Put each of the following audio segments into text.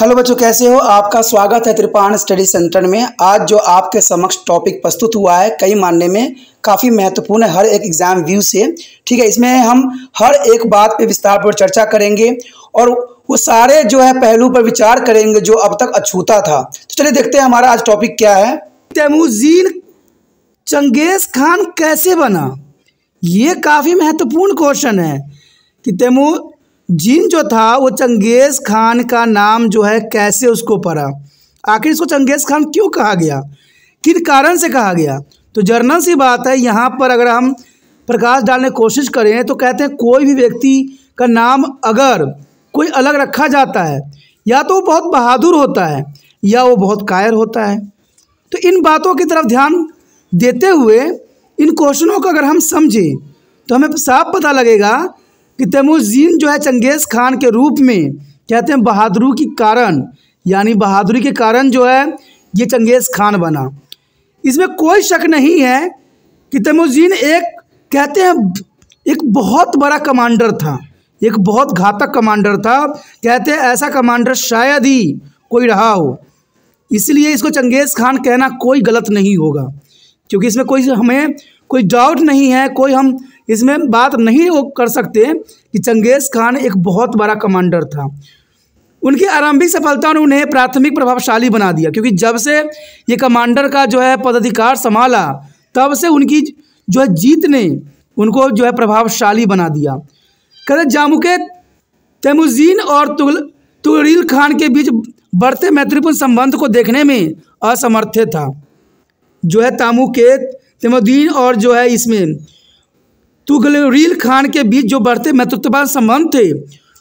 hello बच्चों कैसे हो आपका स्वागत है त्रिपाण स्टडी सेंटर में आज जो आपके समक्ष टॉपिक प्रस्तुत हुआ है कई मानने में काफ़ी महत्वपूर्ण है हर एक एग्ज़ाम व्यू से ठीक है इसमें हम हर एक बात पे विस्तार पर चर्चा करेंगे और वो सारे जो है पहलू पर विचार करेंगे जो अब तक अछूता था तो चलिए देखते हैं हमारा आज टॉपिक क्या है तेमुजीन चंगेज खान कैसे बना ये काफ़ी महत्वपूर्ण क्वेश्चन है कि तेमू जिन जो था वो चंगेज़ खान का नाम जो है कैसे उसको पड़ा आखिर इसको चंगेज़ खान क्यों कहा गया किन कारण से कहा गया तो जर्नल सी बात है यहाँ पर अगर हम प्रकाश डालने की कोशिश करें तो कहते हैं कोई भी व्यक्ति का नाम अगर कोई अलग रखा जाता है या तो वो बहुत बहादुर होता है या वो बहुत कायर होता है तो इन बातों की तरफ ध्यान देते हुए इन क्वेश्चनों को अगर हम समझें तो हमें साफ पता लगेगा कि तैमुजीन जो है चंगेज़ खान के रूप में कहते हैं बहादुरी के कारण यानी बहादुरी के कारण जो है ये चंगेज़ खान बना इसमें कोई शक नहीं है कि तैमुजीन एक कहते हैं एक बहुत बड़ा कमांडर था एक बहुत घातक कमांडर था कहते हैं ऐसा कमांडर शायद ही कोई रहा हो इसलिए इसको चंगेज़ खान कहना कोई गलत नहीं होगा क्योंकि इसमें कोई हमें कोई डाउट नहीं है कोई हम इसमें बात नहीं वो कर सकते कि चंगेज़ खान एक बहुत बड़ा कमांडर था उनकी आरंभिक सफलता ने उन्हें प्राथमिक प्रभावशाली बना दिया क्योंकि जब से ये कमांडर का जो है पदाधिकार संभाला तब से उनकी जो है जीत ने उनको जो है प्रभावशाली बना दिया कहते जामुके तैमुजीन और तुगल तुगरील खान के बीच बढ़ते मैत्रीपूर्ण संबंध को देखने में असमर्थ था जो है तामुकेत तेमुद्दीन और जो है इसमें तू खान के बीच जो बढ़ते महत्वपूर्ण संबंध थे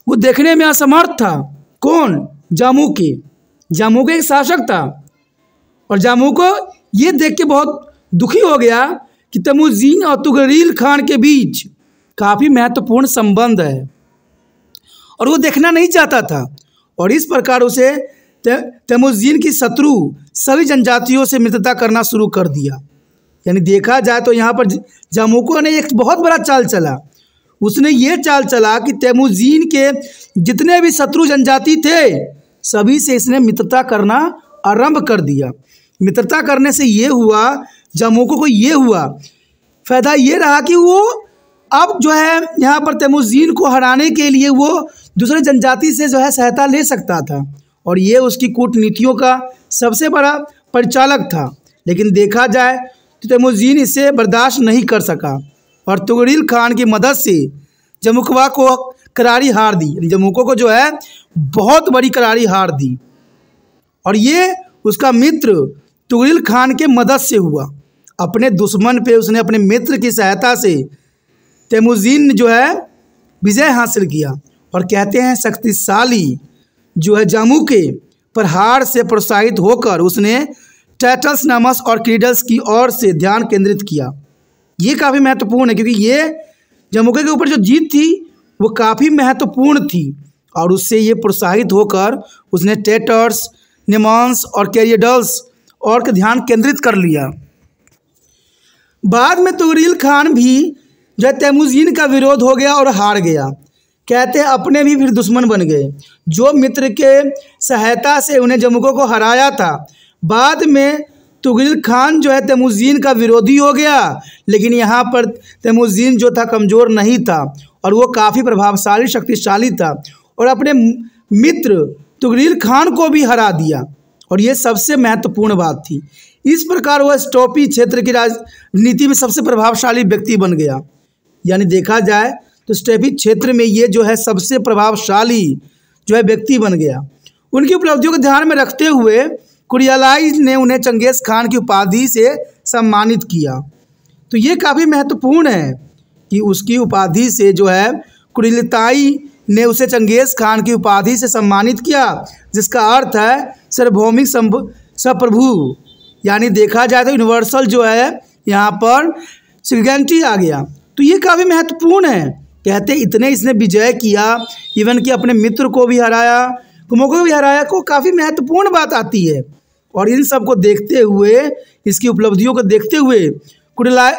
वो देखने में असमर्थ था कौन जामू के जामू का एक शासक था और जामू को ये देख के बहुत दुखी हो गया कि तमुजीन और तुगरील खान के बीच काफ़ी महत्वपूर्ण संबंध है और वो देखना नहीं चाहता था और इस प्रकार उसे तमुजीन की शत्रु सभी जनजातियों से मित्रता करना शुरू कर दिया यानी देखा जाए तो यहाँ पर जामुको ने एक बहुत बड़ा चाल चला उसने ये चाल चला कि तैमुजीन के जितने भी शत्रु जनजाति थे सभी से इसने मित्रता करना आरंभ कर दिया मित्रता करने से ये हुआ जामुको को ये हुआ फ़ायदा ये रहा कि वो अब जो है यहाँ पर तैमुजीन को हराने के लिए वो दूसरे जनजाति से जो है सहायता ले सकता था और ये उसकी कूटनीतियों का सबसे बड़ा परिचालक था लेकिन देखा जाए तैमुजीन इसे बर्दाश्त नहीं कर सका और तुगड़िल खान की मदद से जमुकवा को करारी हार दी जमुको को जो है बहुत बड़ी करारी हार दी और ये उसका मित्र तुगड़िल खान के मदद से हुआ अपने दुश्मन पे उसने अपने मित्र की सहायता से तैमुजीन ने जो है विजय हासिल किया और कहते हैं शक्तिशाली जो है जामू के प्रहार से प्रोत्साहित होकर उसने टैटल्स नमस और क्रीडल्स की ओर से ध्यान केंद्रित किया ये काफ़ी महत्वपूर्ण है क्योंकि ये जमुके के ऊपर जो जीत थी वो काफ़ी महत्वपूर्ण थी और उससे ये प्रोत्साहित होकर उसने टेटर्स निमांस और कैरियडल्स और का ध्यान केंद्रित कर लिया बाद में तुगरील खान भी जो तैमुजीन का विरोध हो गया और हार गया कहते अपने भी फिर दुश्मन बन गए जो मित्र के सहायता से उन्हें जमुकों को हराया था बाद में तुगल खान जो है तमुजीन का विरोधी हो गया लेकिन यहाँ पर तमुजीन जो था कमज़ोर नहीं था और वो काफ़ी प्रभावशाली शक्तिशाली था और अपने मित्र तुगरील खान को भी हरा दिया और ये सबसे महत्वपूर्ण बात थी इस प्रकार वह स्टोपी क्षेत्र की राजनीति में सबसे प्रभावशाली व्यक्ति बन गया यानी देखा जाए तो स्टोपी क्षेत्र में ये जो है सबसे प्रभावशाली जो है व्यक्ति बन गया उनकी उपलब्धियों को ध्यान में रखते हुए कुरियालाई ने उन्हें चंगेज़ खान की उपाधि से सम्मानित किया तो ये काफ़ी महत्वपूर्ण है कि उसकी उपाधि से जो है कुरिलताई ने उसे चंगेज़ खान की उपाधि से सम्मानित किया जिसका अर्थ है सार्वभौमिक सप्रभु यानी देखा जाए तो यूनिवर्सल जो है यहाँ पर सिगेंटी आ गया तो ये काफ़ी महत्वपूर्ण है कहते इतने इसने विजय किया इवन कि अपने मित्र को भी हराया कुमो को भी हराया को काफ़ी महत्वपूर्ण बात आती है और इन सब को देखते हुए इसकी उपलब्धियों को देखते हुए कुडला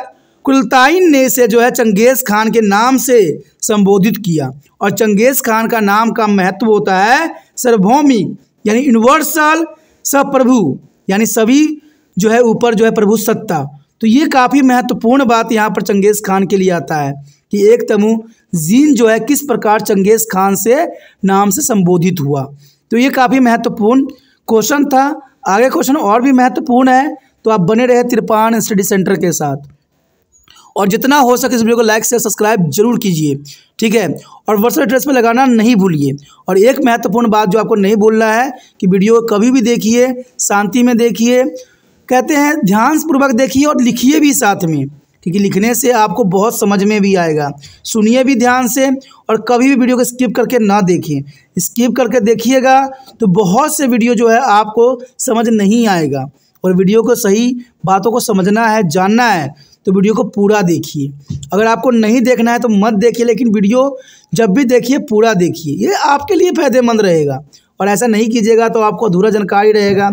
कुलताइन ने इसे जो है चंगेज़ खान के नाम से संबोधित किया और चंगेज़ खान का नाम का महत्व होता है सर्वभौमिक यानी यूनिवर्सल सप्रभु यानी सभी जो है ऊपर जो है प्रभु सत्ता तो ये काफ़ी महत्वपूर्ण बात यहाँ पर चंगेज़ खान के लिए आता है कि एक तमु जीन जो है किस प्रकार चंगेज़ खान से नाम से संबोधित हुआ तो ये काफ़ी महत्वपूर्ण क्वेश्चन था आगे क्वेश्चन और भी महत्वपूर्ण है तो आप बने रहे तिरपान स्टडी सेंटर के साथ और जितना हो सके इस वीडियो को लाइक से सब्सक्राइब जरूर कीजिए ठीक है और वर्चुअल एड्रेस पर लगाना नहीं भूलिए और एक महत्वपूर्ण बात जो आपको नहीं भूलना है कि वीडियो कभी भी देखिए शांति में देखिए कहते हैं ध्यानपूर्वक देखिए और लिखिए भी साथ में क्योंकि लिखने से आपको बहुत समझ में भी आएगा सुनिए भी ध्यान से और कभी भी वीडियो को स्किप करके ना देखिए स्किप करके देखिएगा तो बहुत से वीडियो जो है आपको समझ नहीं आएगा और वीडियो को सही बातों को समझना है जानना है तो वीडियो को पूरा देखिए अगर आपको नहीं देखना है तो मत देखिए लेकिन वीडियो जब भी देखिए पूरा देखिए ये आपके लिए फ़ायदेमंद रहेगा और ऐसा नहीं कीजिएगा तो आपको अधूरा जानकारी रहेगा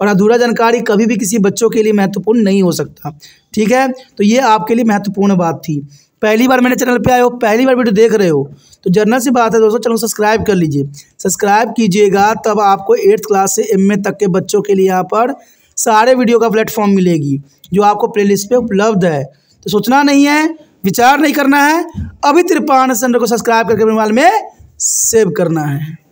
और अधूरा जानकारी कभी भी किसी बच्चों के लिए महत्वपूर्ण नहीं हो सकता ठीक है तो ये आपके लिए महत्वपूर्ण बात थी पहली बार मेरे चैनल पे आए हो पहली बार वीडियो देख रहे हो तो जर्नल से बात है दोस्तों चैनल सब्सक्राइब कर लीजिए सब्सक्राइब कीजिएगा तब आपको एट्थ क्लास से एम तक के बच्चों के लिए यहाँ पर सारे वीडियो का प्लेटफॉर्म मिलेगी जो आपको प्ले लिस्ट उपलब्ध है तो सोचना नहीं है विचार नहीं करना है अभी तिरपान चंद्र को सब्सक्राइब करके अपने मोबाइल में सेव करना है